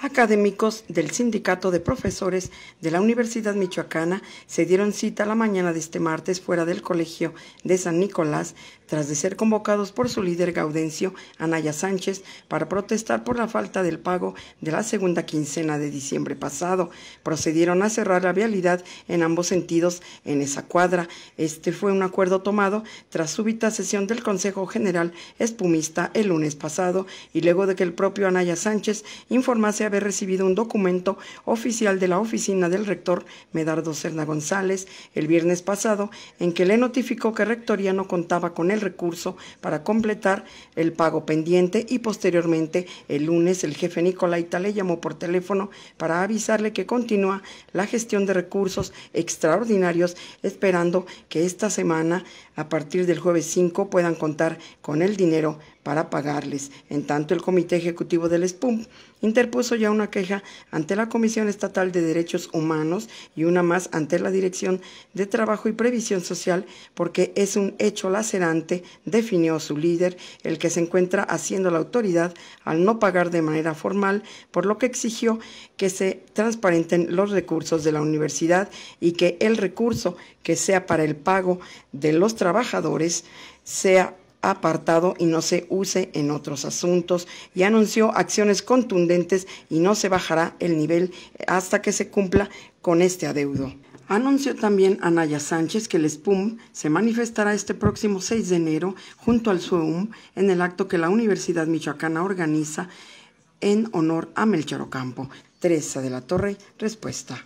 Académicos del Sindicato de Profesores de la Universidad Michoacana se dieron cita la mañana de este martes fuera del Colegio de San Nicolás tras de ser convocados por su líder Gaudencio Anaya Sánchez para protestar por la falta del pago de la segunda quincena de diciembre pasado. Procedieron a cerrar la vialidad en ambos sentidos en esa cuadra. Este fue un acuerdo tomado tras súbita sesión del Consejo General Espumista el lunes pasado y luego de que el propio Anaya Sánchez informase haber recibido un documento oficial de la oficina del rector Medardo Serna González el viernes pasado en que le notificó que Rectoría no contaba con el recurso para completar el pago pendiente y posteriormente el lunes el jefe Nicolaita le llamó por teléfono para avisarle que continúa la gestión de recursos extraordinarios esperando que esta semana a partir del jueves 5 puedan contar con el dinero para pagarles. En tanto, el Comité Ejecutivo del ESPUM interpuso ya una queja ante la Comisión Estatal de Derechos Humanos y una más ante la Dirección de Trabajo y Previsión Social porque es un hecho lacerante, definió su líder, el que se encuentra haciendo la autoridad al no pagar de manera formal, por lo que exigió que se transparenten los recursos de la universidad y que el recurso que sea para el pago de los trabajadores sea apartado y no se use en otros asuntos y anunció acciones contundentes y no se bajará el nivel hasta que se cumpla con este adeudo. Anunció también Anaya Sánchez que el SPUM se manifestará este próximo 6 de enero junto al SUEUM en el acto que la Universidad Michoacana organiza en honor a Melchor Ocampo. Teresa de la Torre, respuesta.